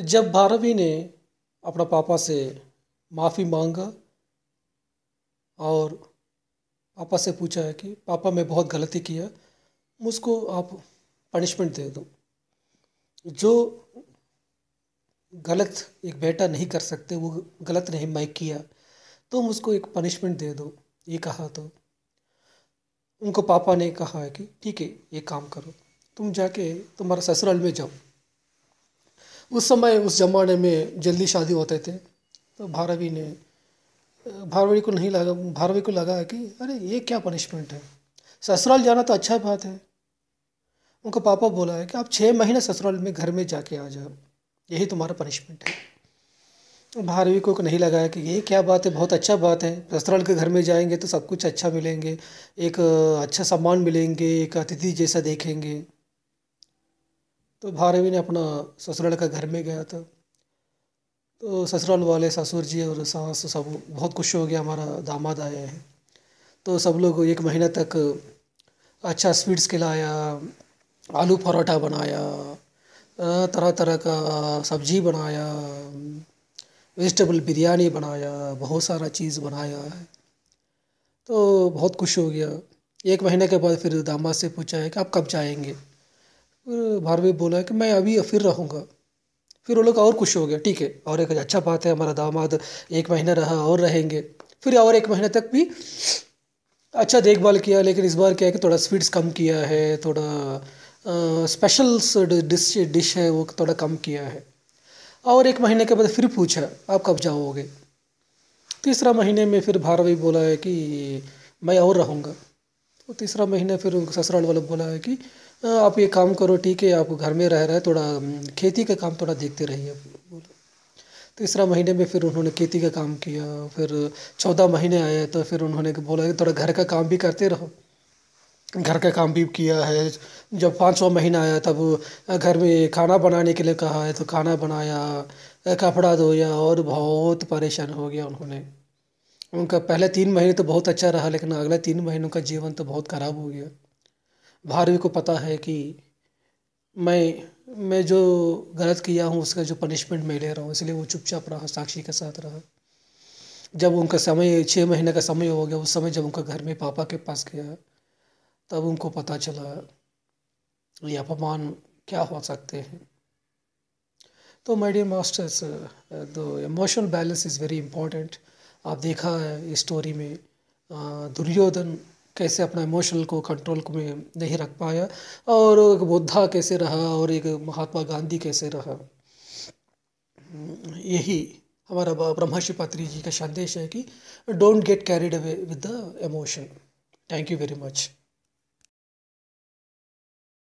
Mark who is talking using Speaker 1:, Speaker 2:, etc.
Speaker 1: जब भारवी ने अपना पापा से माफ़ी मांगा और पापा से पूछा है कि पापा मैं बहुत गलती किया मुझको आप पनिशमेंट दे दो जो गलत एक बेटा नहीं कर सकते वो गलत नहीं मैं किया तो मुझको एक पनिशमेंट दे दो ये कहा तो उनको पापा ने कहा है कि ठीक है ये काम करो तुम जाके तुम्हारा ससुराल में जाओ उस समय उस ज़माने में जल्दी शादी होते थे तो भारवी ने भारवी को नहीं लगा भारवी को लगा कि अरे ये क्या पनिशमेंट है ससुराल जाना तो अच्छा बात है उनका पापा बोला है कि आप छः महीने ससुराल में घर में जाके आ जाओ यही तुम्हारा पनिशमेंट है भारवी को नहीं लगाया कि ये क्या बात है बहुत अच्छा बात है ससुराल के घर में जाएंगे तो सब कुछ अच्छा मिलेंगे एक अच्छा सम्मान मिलेंगे एक अतिथि जैसा देखेंगे तो भारवी ने अपना ससुराल का घर में गया था तो ससुराल वाले ससुर जी और सास सब बहुत खुश हो गया हमारा दामाद आए हैं तो सब लोग एक महीना तक अच्छा स्वीट्स खिलाया आलू पराठा बनाया तरह तरह का सब्जी बनाया वेजिटेबल बिरयानी बनाया बहुत सारा चीज़ बनाया है तो बहुत खुश हो गया एक महीने के बाद फिर दामाद से पूछा है कि आप कब जाएंगे फिर भारवे बोला कि मैं अभी फिर रहूँगा फिर वो लोग और खुश हो गया ठीक है और एक अच्छा बात है हमारा दामाद एक महीना रहा और रहेंगे फिर और एक महीने तक भी अच्छा देखभाल किया लेकिन इस बार क्या है कि थोड़ा स्वीट्स कम किया है थोड़ा स्पेशल डिश डिश है वो थोड़ा कम किया है और एक महीने के बाद फिर पूछा आप कब जाओगे तीसरा महीने में फिर भारवी बोला है कि मैं और रहूँगा तो तीसरा महीने फिर ससुराल वाला बोला है कि हाँ, आप ये काम करो ठीक है आप घर में रह रहे थोड़ा हम्म, खेती का काम थोड़ा देखते रहिए तीसरा तो महीने में फिर उन्होंने खेती का काम किया फिर चौदह महीने आए तो फिर उन्होंने बोला थोड़ा घर का काम भी करते रहो घर का काम भी किया है जब पाँचवा महीना आया तब घर में खाना बनाने के लिए कहा है तो खाना बनाया कपड़ा धोया और बहुत परेशान हो गया उन्होंने उनका पहले तीन महीने तो बहुत अच्छा रहा लेकिन अगले तीन महीनों का जीवन तो बहुत ख़राब हो गया भारवी को पता है कि मैं मैं जो गलत किया हूँ उसका जो पनिशमेंट मैं ले रहा हूँ इसलिए वो चुपचाप रहा साक्षी के साथ रहा जब उनका समय छः महीने का समय हो गया उस समय जब उनका घर में पापा के पास गया तब उनको पता चला ये अपमान क्या हो सकते हैं तो my dear masters the emotional balance is very important आप देखा है इस स्टोरी में दुर्योधन कैसे अपना इमोशनल को कंट्रोल में नहीं रख पाया और एक बुद्धा कैसे रहा और एक महात्मा गांधी कैसे रहा हम्म, यही हमारा ब्रह्मर्षि पात्री जी का संदेश है कि don't get carried away with the emotion thank you very much